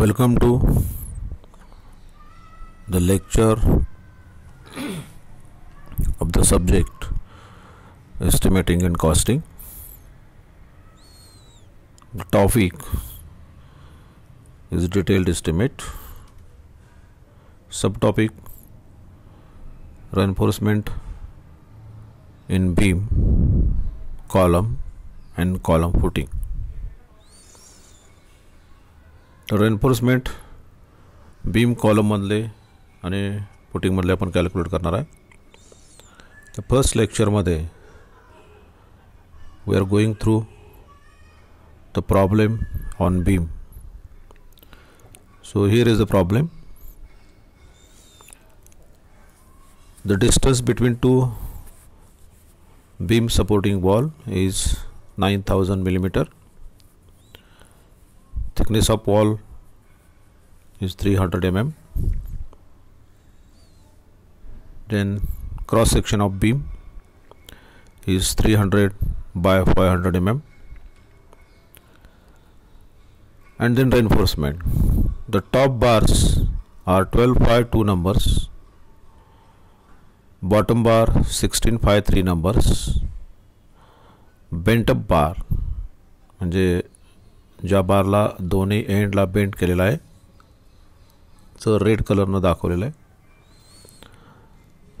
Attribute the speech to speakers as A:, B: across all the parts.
A: welcome to the lecture of the subject estimating and costing. The topic is detailed estimate. Subtopic reinforcement in beam column and column footing. Reinforcement beam कॉलममधले आणि फुटिंगमधले आपण calculate करणार आहे first lecture मधे we are going through the problem on beam so here is the problem the distance between two beam supporting wall is 9000 millimeter thickness of wall is 300 mm then cross section of beam is 300 by 500 mm and then reinforcement the top bars are 12 by 2 numbers bottom bar 16 by 3 numbers bent up bar ज्या बारला दोन्ही एंडला bent केलेला आहे सो red कलरनं दाखवलेलं आहे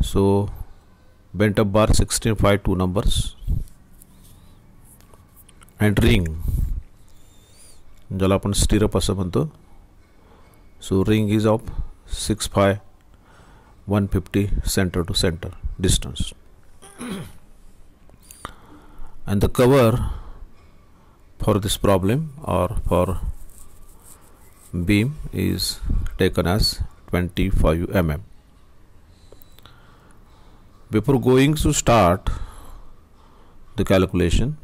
A: so bent up bar sixteen phi two numbers and ring ज्याला आपण स्टिरअप असं म्हणतो so ring is of six phi one fifty centre to centre distance and the cover for this problem or for beam is taken as 25 mm before going to start the calculation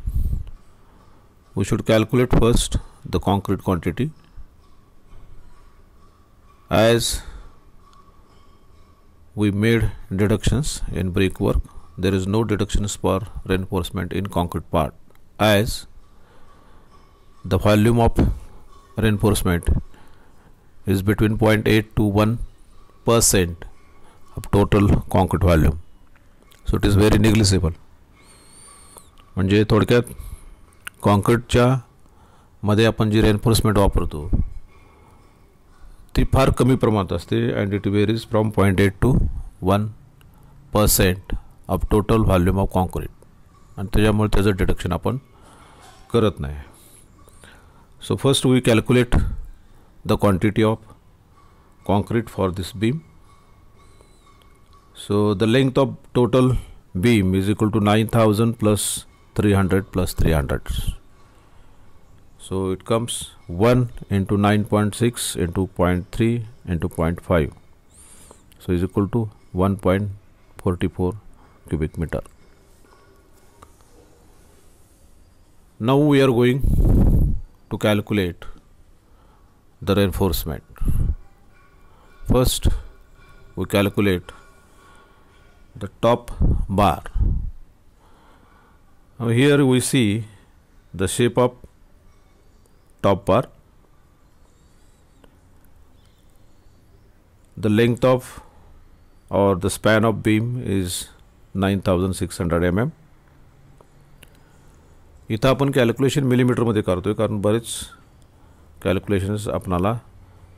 A: we should calculate first the concrete quantity as we made deductions in brickwork there is no deductions for reinforcement in concrete part as the volume of reinforcement is between 0.8 to 1 percent of total concrete volume so it is very negligible म्हणजे थोडक्यात कॉन्क्रीटच्या मध्ये आपण जी reinforcement वापरतो ती फार कमी प्रमाणात असते and it varies from point eight to one percent of total volume of concrete आणि त्याच्यामुळे त्याचं डिडक्शन आपण करत नाही So first we calculate the quantity of concrete for this beam. So the length of total beam is equal to 9000 plus 300 plus 300. So it comes 1 into 9.6 into 0.3 into 0.5. So is equal to 1.44 cubic meter. Now we are going calculate the reinforcement. First, we calculate the top bar. Now here we see the shape of top bar, the length of or the span of beam is 9600 mm इथं आपण calculation मिलीमीटरमध्ये करतो आहे कारण बरेच calculations आपणाला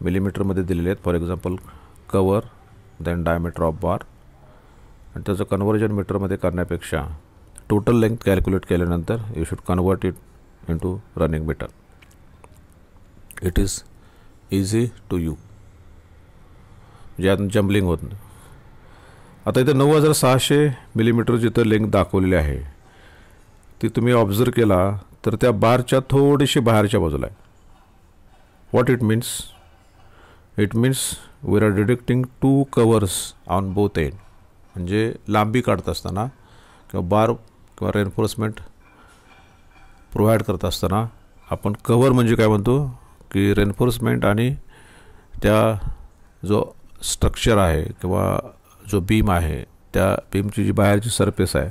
A: मिलीमीटरमध्ये दिलेले आहेत for example cover than diameter of bar आणि त्याचं कन्व्हर्जन मीटरमध्ये करण्यापेक्षा टोटल लेंथ कॅल्क्युलेट केल्यानंतर you should convert it into running metre it is easy to you ज्यात जम्बलिंग होत नाही आता इथं नऊ हजार सहाशे मिलीमीटर जिथं लेंथ दाखवलेली आहे ती तुम्ही ऑब्झर्व केला तर त्या बारच्या थोडीशी बाहेरच्या बाजूला आहे what it means it means we are deducting two covers on both end म्हणजे लांबी काढत असताना किंवा बार किंवा रेन्फोर्समेंट प्रोव्हाइड करत असताना आपण कवर म्हणजे काय म्हणतो की रेनफोर्समेंट आणि त्या जो स्ट्रक्चर आहे किंवा जो बीम आहे त्या बीमची जी बाहेरची सरफेस आहे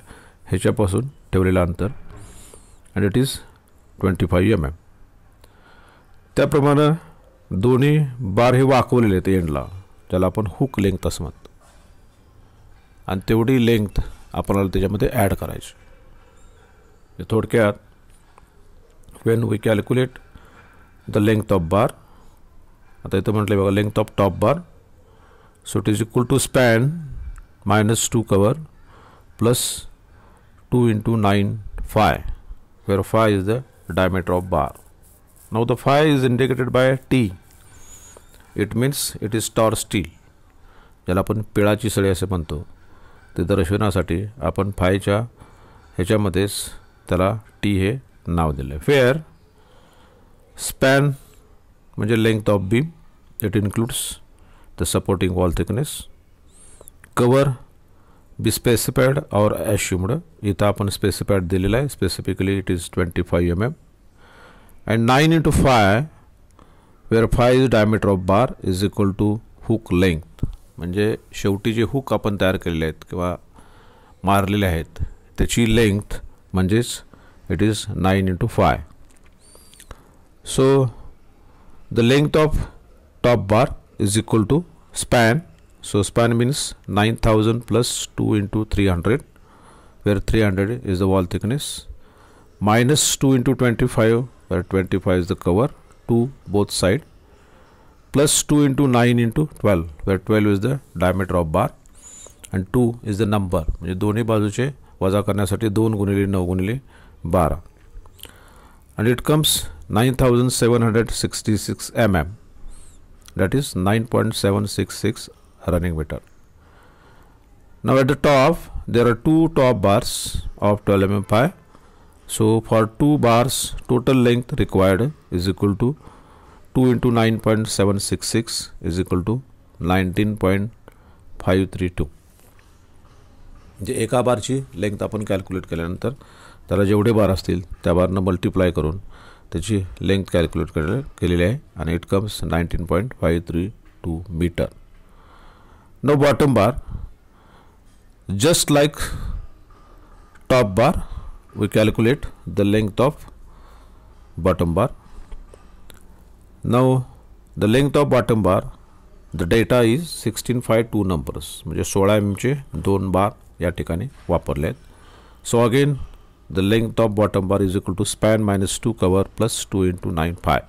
A: ह्याच्यापासून ठेवलेलं अंतर and it is twenty five M M त्याप्रमाणे दोन्ही बार हे वाकवलेले आहेत एंडला ज्याला आपण हुक लेंथ असं म्हणतो आणि तेवढी लेंथ आपल्याला त्याच्यामध्ये ॲड करायची थोडक्यात when we calculate the length of bar आता इथं म्हटलं बघा length of top bar so it is equal to span minus two cover plus 2 into 9 phi where phi is the diameter of bar. Now the phi is indicated by T. It means it is tor steel. ज्याला आपण पिळाची सळी असे म्हणतो ते दर्शवण्यासाठी आपण फायच्या ह्याच्यामध्येच त्याला T हे नाव दिलं आहे फेअर स्पॅन म्हणजे length of beam it includes the supporting wall thickness cover be be specified और ॲश्युम्ड इतना अपन स्पेसिफाईड दिलेला है specifically it is twenty five M M and nine into phi where five is diameter of bar is equal to hook length मजे शेवटी जे hook अपन तैयार के आहेत किंवा मारलेले लेंथ म्हणजेच it is nine into phi so the length of top bar is equal to span So span means 9000 plus 2 into 300 where 300 is the wall thickness minus 2 into 25 where 25 is the cover 2 both side plus 2 into 9 into 12 where 12 is the diameter of bar and two is the number. म्हणजे दोन्ही बाजूचे वजा करण्यासाठी दोन गुणिले नऊ गुणिले बारा and it comes nine thousand seven running meter. Now at the top there are two top bars of 12 mm pi. So for two bars total length required is equal to 2 into 9.766 is equal to 19.532. जे एका बारची length आपण calculate केल्यानंतर त्याला जेवढे बार असतील त्या बारनं multiply करून त्याची लेंथ कॅल्क्युलेट केलेली आहे आणि it comes nineteen point five three two metre now bottom bar just like top bar we calculate the length of bottom bar now the length of bottom bar the data is 16 2 numbers म्हणजे 16 mm चे दोन बार या ठिकाणी वापरले so again the length of bottom bar is equal to span -2 cover +2 9 5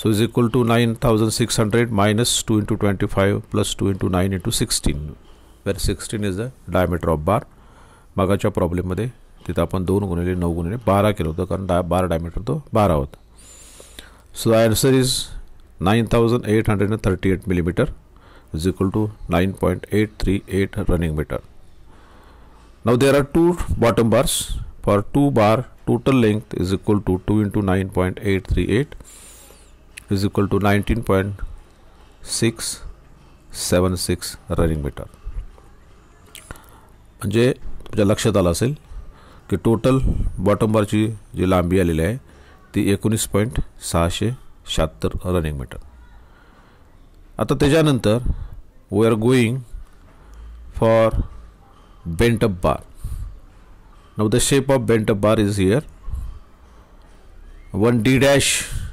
A: so is equal to 9600 minus 2 into 25 plus 2 into 9 into 16, where 16 is the diameter of bar. Magacha problem made tita apan 2 gunile 9 gunile 12 kilo to karan 12 diameter to 12 So the answer is 9,838 millimeter is equal to 9.838 running meter. Now there are two bottom bars for two bar total length is equal to 2 into 9.838. is equal to 19.676 running metre म्हणजे तुझ्या लक्षात आलं असेल की total bottom बारची जी लांबी आलेली आहे ती एकोणीस पॉईंट सहाशे शहात्तर रनिंग मीटर आता त्याच्यानंतर we are going for bent up bar bar. The shape of of bar is bar one D 1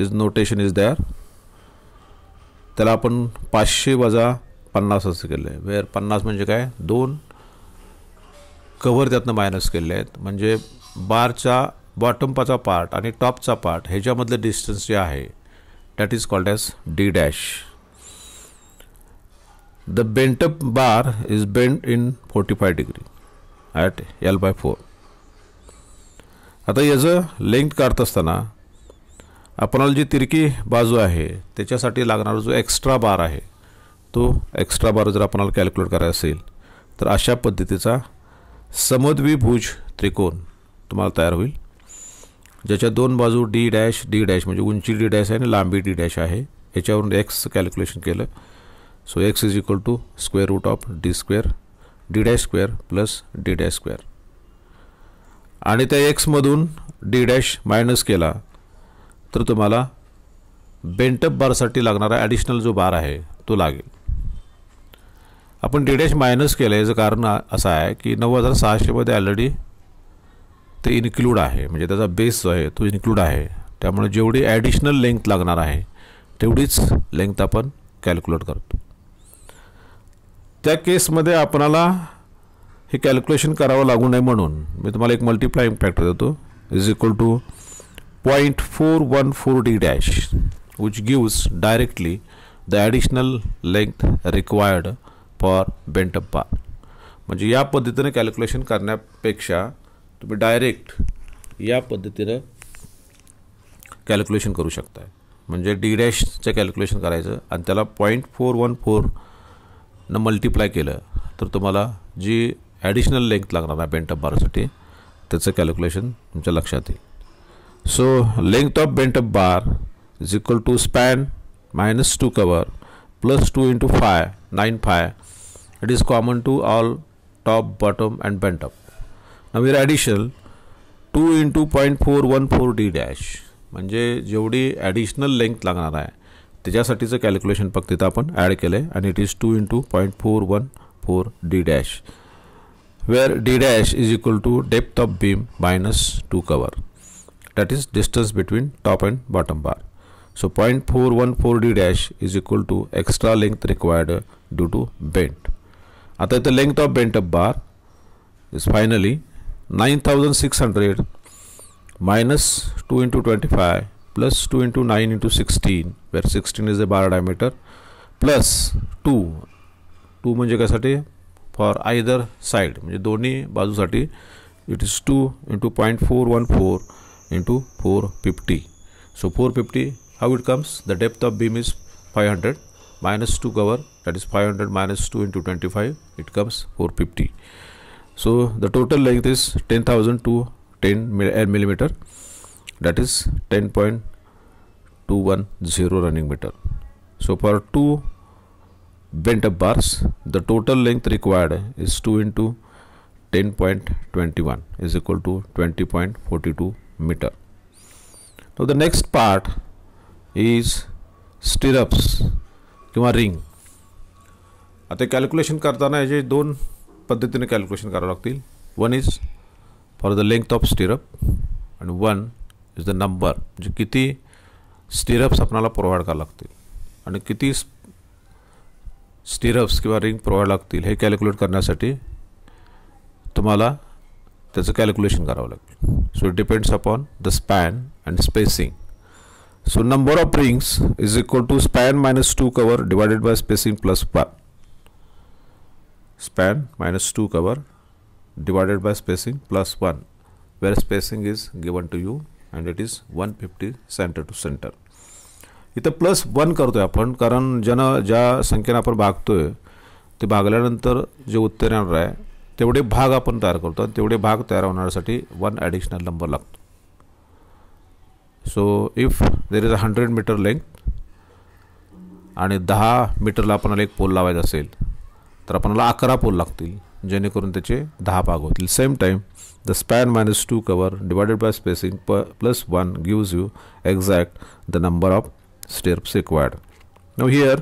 A: is notation is there त्याला आपण पाचशे वजा पन्नास असं केलं आहे वेअर पन्नास म्हणजे काय दोन कवर त्यातनं मायनस केले आहेत म्हणजे बारचा बॉटमपाचा पार्ट आणि टॉपचा पार्ट ह्याच्यामधलं डिस्टन्स जे आहे that is called as D dash the bent up bar is bend in forty five degree at L by four आता याचं लेंथ काढत असताना आपणाला जी तिरकी बाजू आहे त्याच्यासाठी लागणारा जो एक्स्ट्रा बार आहे तो एक्स्ट्रा बार जर आपणाला कॅल्क्युलेट करायचा असेल तर अशा पद्धतीचा समद्विभुज त्रिकोण तुम्हाला तयार होईल ज्याच्या दोन बाजू डी डॅश डी डॅश म्हणजे उंची डी डॅश आहे आणि लांबी डी डॅश आहे ह्याच्यावरून एक्स कॅल्क्युलेशन केलं so X is equal to square root of D square D dash square plus D dash square आणि त्या एक्समधून डी डॅश मायनस केला तर तुम्हाला बेंटअप बारसाठी लागणारा ॲडिशनल जो बार आहे तो लागेल आपण डी डॅश मायनस केलं याचं कारण असं आहे की नऊ हजार सहाशेमध्ये ऑलरेडी ते इन्क्लूड आहे म्हणजे त्याचा बेस जो आहे तो इन्क्लूड आहे त्यामुळे जेवढी ॲडिशनल लेंथ लागणार आहे तेवढीच लेंथ आपण कॅल्क्युलेट करतो त्या केसमध्ये आपणाला हे कॅल्क्युलेशन करावं लागू नये म्हणून मी तुम्हाला एक मल्टिप्लाईंग फॅक्टर देतो is equal to 0.414 d dash which gives directly the additional length required for bent up bar म्हणजे या पद्धतीनं कॅल्क्युलेशन करण्यापेक्षा तुम्ही डायरेक्ट या पद्धतीनं कॅल्क्युलेशन करू शकताय म्हणजे डी डॅशचं कॅल्क्युलेशन करायचं आणि त्याला पॉईंट फोर वन फोरनं मल्टिप्लाय केलं तर तुम्हाला जी ॲडिशनल लेंथ लागणार आहे बेंटअप बारसाठी त्याचं कॅल्क्युलेशन तुमच्या लक्षात येईल So length of bent up bar is equal to span minus 2 cover plus 2 into 5 9 phi it is common to all top bottom and bent up now here additional 2 into 0.414 D dash म्हणजे जेवढी additional length लागणार आहे त्याच्यासाठीचं calculation फक्त तिथं आपण add केलं आहे आणि it is two into point four one four D dash where D dash is equal to depth of beam minus two cover that is distance between top and bottom bar. So 0.414D dash is equal to extra length required due to bend. At the length of bent up bar is finally 9600 minus 2 into 25 plus 2 into 9 into 16 where 16 is the bar diameter plus 2 2 म्हणजे कशासाठी for either side म्हणजे दोन्ही बाजूसाठी it is two into point into 450 so 450 how it comes the depth of beam is 500 minus 2 cover that is 500 minus 2 into 25 it comes 450 so the total length is 10000 to 10 uh, millimeter that is 10.210 running meter so for two bent up bars the total length required is 2 into 10.21 is equal to 20.42 meter. Now the next part is stirrups किंवा ring आता calculation करताना याचे दोन पद्धतीने calculation करावं लागतील one is for the length of stirrup आणि one is the number म्हणजे किती स्टिरप्स आपणाला प्रोव्हाइड करावं लागतील आणि किती स्टिरप्स किंवा रिंग प्रोव्हाइड लागतील हे कॅल्क्युलेट करण्यासाठी तुम्हाला તો કેલ્ક્યુલેશન करावा लागेल so it depends upon the span and spacing so number of rings is equal to span minus 2 cover divided by spacing plus 1 span minus 2 cover divided by spacing plus 1 where spacing is given to you and it is 150 centre to centre it plus 1 करतो आपण કારણ જના જે સંખ્યા પર ભાગતો એ તે ભાગल्यानंतर જે ઉત્તર येणार आहे तेवढे भाग आपण तयार करतो आणि तेवढे भाग तयार होण्यासाठी वन ॲडिशनल नंबर लागतो so if there is a hundred metre length आणि दहा मीटरला आपणाला एक पोल लावायचा असेल तर आपणाला अकरा पोल लागतील जेणेकरून त्याचे दहा भाग होतील same time the span minus two cover divided by spacing प plus one gives you exact the number of steps required no here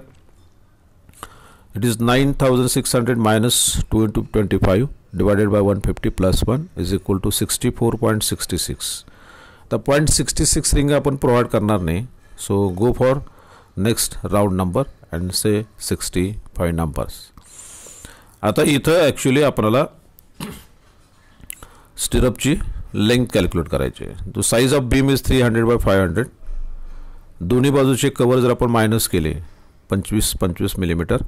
A: it is 9600 minus 2 into 25 divided by 150 plus 1 is equal to 64.66 the 0.66 ring अपन provide करणार नाही so go for next round number and say sixty five numbers आता इथं actually आपल्याला स्टिरअपची length calculate करायची आहे तो size of beam is three hundred by five hundred दोन्ही बाजूचे कवर जर आपण मायनस केले पंचवीस पंचवीस मिलीमीटर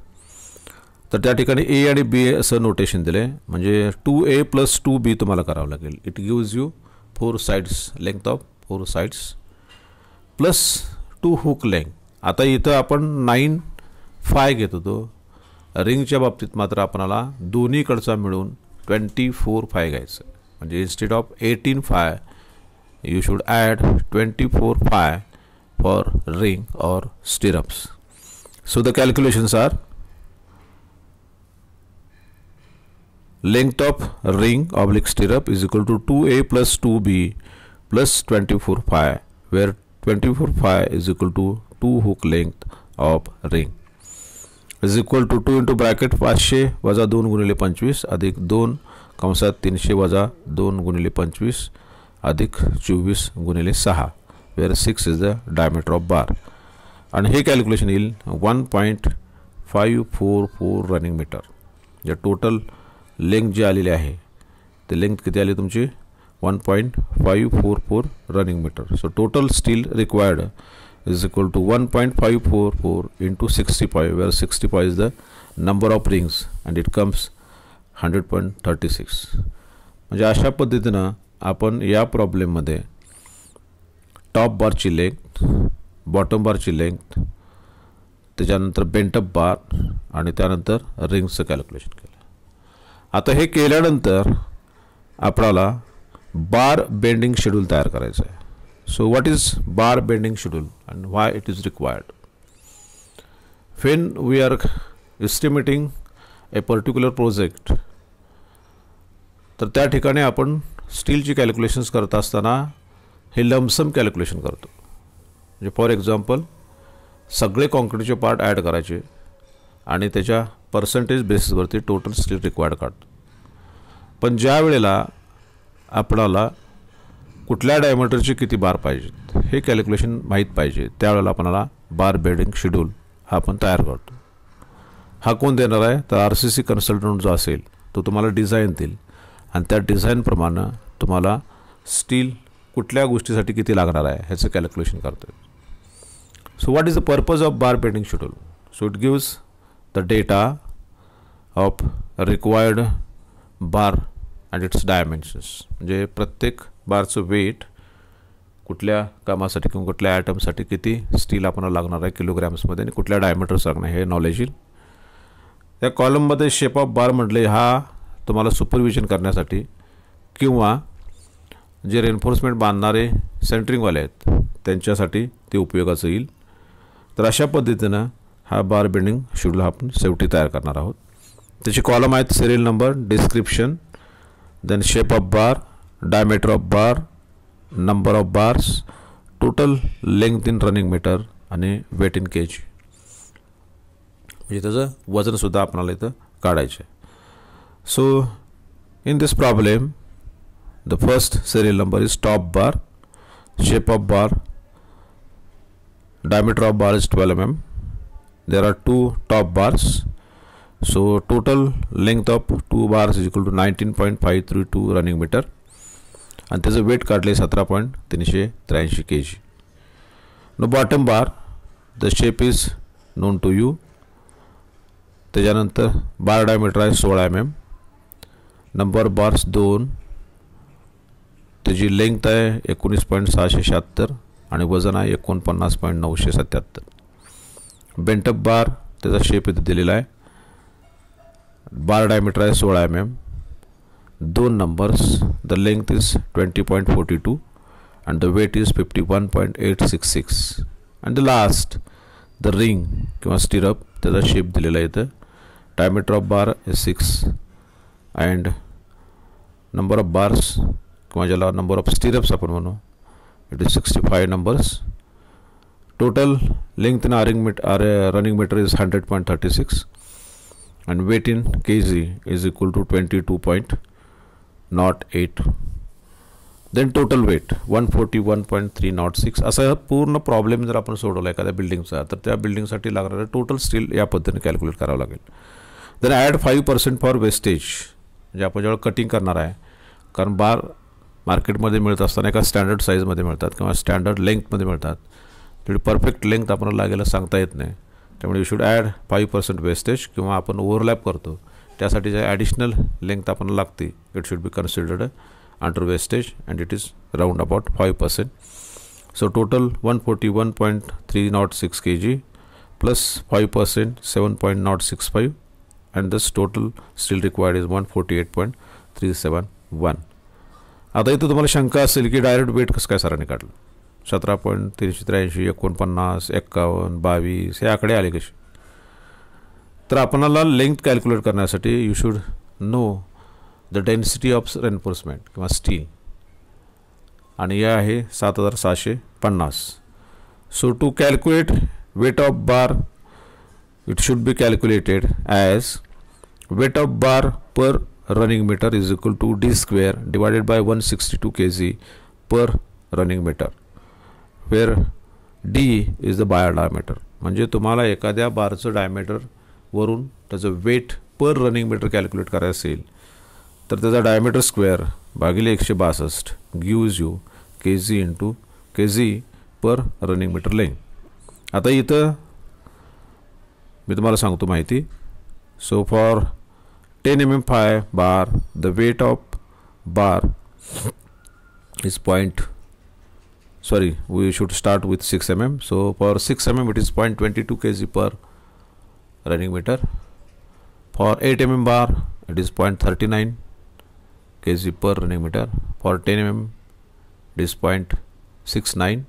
A: तर त्या ठिकाणी ए आणि बी असं नोटेशन दिलं आहे म्हणजे two A plus two B तुम्हाला करावं लागेल it gives you four sides length of four sides plus two hook length आता इथं आपण नाईन फाय घेत होतो रिंगच्या बाबतीत मात्र आपणाला दोन्हीकडचा मिळून ट्वेंटी फोर फाय घ्यायचं म्हणजे instead of eighteen phi you should add twenty four phi for ring or stirrups so the calculations are length of ring oblique stirrup is equal to 2a plus 2b plus 24 pi, where 24 pi is equal to 2 hook length of ring is equal to 2 into bracket 500 waza 2 gunile 25 adik 2 kamsa 300 waza 2 gunile panchvis, adik 24 gunile 6 where 6 is the diameter of bar and here calculation is 1.544 running meter the total length जी आलेली आहे ते length किती आली तुमची one point five four four running metre so total steel required is equal to one point five four four into sixty five where sixty five is the number of rings and it comes hundred point thirty six मजे अशा पद्धतीनं आपण या प्रॉब्लेममध्ये top बारची length bottom बारची length त्याच्यानंतर bent up bar आनतर रिंग्स कैलक्युलेशन कॅल्क्युलेशन आता हे केल्यानंतर आपणाला बार बेंडिंग शेड्यूल तयार करायचं आहे so what is bar bending schedule and why it is required when we are estimating a particular project तर त्या ठिकाणी आपण स्टीलची कॅल्क्युलेशन्स करत असताना हे लमसम कॅल्क्युलेशन करतो म्हणजे फॉर एक्झाम्पल सगळे कॉन्क्रीटचे पार्ट ॲड करायचे आणि त्याच्या पर्सेंटेज बेसिसवरती टोटल स्टील रिक्वायर्ड काढतो पण ज्या वेळेला आपणाला कुठल्या डायमीटरचे किती बार पाहिजेत हे कॅल्क्युलेशन माहीत पाहिजे त्यावेळेला आपणाला बार बेडिंग शेड्यूल हा आपण तयार करतो हा कोण देणार आहे तर आर सी सी कन्सल्टंट जो असेल तो तुम्हाला डिझाईन देईल आणि त्या डिझाईनप्रमाणे तुम्हाला स्टील कुठल्या गोष्टीसाठी किती लागणार आहे ह्याचं कॅल्क्युलेशन करतो so what is the purpose of bar bending schedule so it gives the data of required bar and its dimensions म्हणजे प्रत्येक बारचं वेट कुठल्या कामासाठी किंवा कुठल्या ॲटमसाठी किती स्टील आपणाला लागणार आहे किलोग्रॅम्समध्ये आणि कुठल्या डायमीटर्स लागणार हे नॉलेज येईल त्या कॉलममध्ये शेप ऑफ बार म्हटले हा तुम्हाला सुपरविजन करण्यासाठी किंवा जे रेन्फोर्समेंट बांधणारे सेंटरिंगवाले आहेत त्यांच्यासाठी ते उपयोगाचं येईल तर अशा पद्धतीनं हा बार बिल्डिंग शेड्यूल हा आपण शेवटी तैयार करना आहोत त्याचे तो कॉलम है serial number description then shape of bar diameter of bar number of bars total length in running metre आणि वेट इन केज जी त्याचं वजनसुद्धा आपणाला इथं काढायचं so in this problem the first serial number is top bar shape of bar diameter of bar is twelve M M there are two there are two top bars so total length of two bars point equal three to running metre आणि त्याचं wait काढलं आहे सतरा point तीनशे त्र्याऐंशी K G न bottom bar the shape is known to you त्याच्यानंतर bar diameter आहे सोळा एम एम नंबर बार्स दोन त्याची लेंथ आहे एकोणीस पॉईंट सहाशे शहात्तर आणि वजन आहे एकोणपन्नास पॉईंट नऊशे सत्याहत्तर बेंटअप बार त्याचा शेप इतना दिल्ला है बार डायमीटर है सोलह एम एम दोन numbers the length is twenty point forty two and the weight is fifty one point eight six six and the last the ring कि स्टिरअप शेप दिल्ला आहे इथं diameter of bar is six and number of bars कि ज्यादा number of stirrups अपन म्हणू it is sixty five numbers Total length in uh, running meter is 100.36 and weight in kg is equal to 22.08. Then total weight one forty one point three nought six असा पूर्ण problem जर आपण सोडवला एखाद्या building तर त्या बिल्डिंगसाठी लागणारं total steel या पद्धतीने कैलक्युलेट करावं लागेल then add five percent for wastage जे आपण जो कटिंग करना है कारण बार स्टैंडर्ड साइज मे मिलता है कि मिळतात लेंथ स्टँडर्ड मिलता है तेवढी परफेक्ट लेंथ आपल्याला लागायला सांगता येत नाही त्यामुळे you should add five percent wastage किंवा आपण ओव्हरलॅप करतो त्यासाठी जे ॲडिशनल लेंथ आपण लागते it should be considered under wastage and it is round about five percent so total one forty one point three nought six K G plus five percent seven point nought six five and thus total steel required is one forty eight point three seven one आता इथं तुम्हाला शंका असेल की direct wait कसं काय सरांनी काढलं सतरा पॉईंट तीनशे त्र्याऐंशी एकोणपन्नास एक्कावन्न बावीस हे आकडे आले कसे तर आपणाला लेंथ कॅल्क्युलेट करण्यासाठी you should know the density of reinforcement किंवा स्टील आणि या आहे सात हजार सहाशे पन्नास so to calculate weight of bar it should be calculated as weight of bar per running metre is equal to D square divided by one sixty two K G per running metre where D is the bar diameter म्हणजे तुम्हाला एखाद्या बारचं diameter वरून त्याचं wait पर running metre calculate करायचं असेल तर त्याचा डायमीटर स्क्वेअर भागिले एकशे बासष्ट गिव्ज यू के जी इंटू के G per running metre Laing आता इथं मी तुम्हाला सांगतो माहिती so for ten M M phi bar the weight of bar is point sorry we should start with 6 mm so for 6 mm it is 0.22 kg per running meter for 8 mm bar it is 0.39 kg per running meter for 10 mm it is 0.69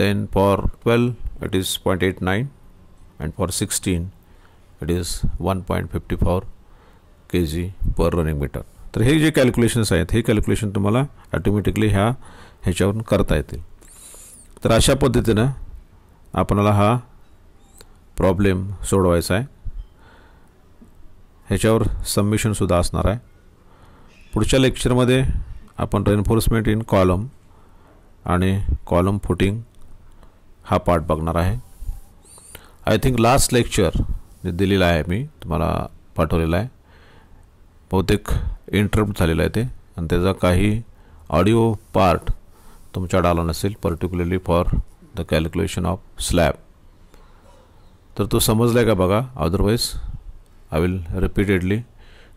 A: then for 12 it is 0.89 and for 16 it is 1.54 kg per running meter तर हे जे calculations आहेत हे calculation तुम्हाला automatically ह्या ह्याच्यावरून करता येतील तर अशा पद्धतीनं आपणाला हा प्रॉब्लेम सोडवायचा आहे ह्याच्यावर सबमिशनसुद्धा असणार आहे पुढच्या लेक्चरमध्ये आपण रेन्फोर्समेंट इन कॉलम आणि कॉलम फुटिंग हा पार्ट बघणार आहे आय थिंक लास्ट लेक्चर जे दिलेलं आहे मी तुम्हाला पाठवलेलं आहे बहुतेक इंटरप्ट झालेलं आहे ते आणि त्याचा काही पार्ट तुमच्याकडे आला नसेल particularly for the calculation of slab तो समझ लगा बगा otherwise I I will repeatedly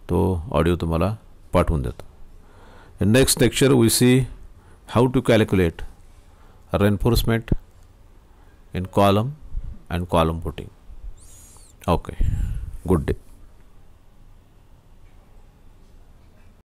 A: तो ऑडियो तुम्हारा पाठन देतो next lecture we see how to calculate reinforcement in column and column footing okay good day